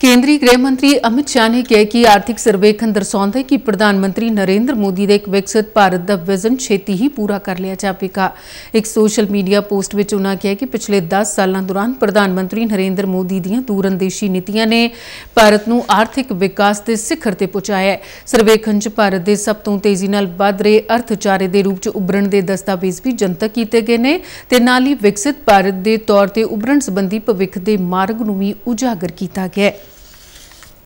ਕੇਂਦਰੀ ਗ੍ਰਹਿ ਮੰਤਰੀ ਅਮਿਤ ਸ਼ਾਹ ਨੇ ਕਿਹਾ ਕਿ ਆਰਥਿਕ ਸਰਵੇਖਣ ਦਰਸਾਉਂਦਾ ਹੈ ਕਿ ਪ੍ਰਧਾਨ ਮੰਤਰੀ ਨਰਿੰਦਰ ਮੋਦੀ ਦੇ ਇੱਕ ਵਿਕਸਿਤ ਭਾਰਤ ਦਾ ਵਿਜ਼ਨ ਛੇਤੀ ਹੀ ਪੂਰਾ ਕਰ ਲਿਆ ਜਾਵੇਗਾ ਇੱਕ ਸੋਸ਼ਲ ਮੀਡੀਆ ਪੋਸਟ ਵਿੱਚ ਉਹਨਾਂ ਕਿਹਾ ਕਿ ਪਿਛਲੇ 10 ਸਾਲਾਂ ਦੌਰਾਨ ਪ੍ਰਧਾਨ ਮੰਤਰੀ ਨਰਿੰਦਰ ਮੋਦੀ ਦੀਆਂ ਦੂਰਅੰਦੇਸ਼ੀ ਨੀਤੀਆਂ ਨੇ ਭਾਰਤ ਨੂੰ ਆਰਥਿਕ ਵਿਕਾਸ ਦੇ ਸਿਖਰ ਤੇ ਪਹੁੰਚਾਇਆ ਹੈ ਸਰਵੇਖਣ 'ਚ ਭਾਰਤ ਦੇ ਸਭ ਤੋਂ ਤੇਜ਼ੀ ਨਾਲ ਵੱਧ ਰਹੇ ਅਰਥਚਾਰੇ ਦੇ ਰੂਪ 'ਚ ਉੱਭਰਣ ਦੇ ਦਸਤਾਵੇਜ਼ ਵੀ ਜਨਤਕ ਕੀਤੇ ਗਏ ਨੇ ਤੇ ਨਾਲ ਹੀ ਵਿਕਸਿਤ ਭਾਰਤ ਦੇ ਤੌਰ ਤੇ ਉੱਭਰਣ ਸੰਬੰਧੀ ਭਵਿੱਖ ਦੇ ਮਾਰਗ ਨੂੰ ਵੀ ਉਜਾਗਰ ਕੀਤਾ ਗਿਆ ਹੈ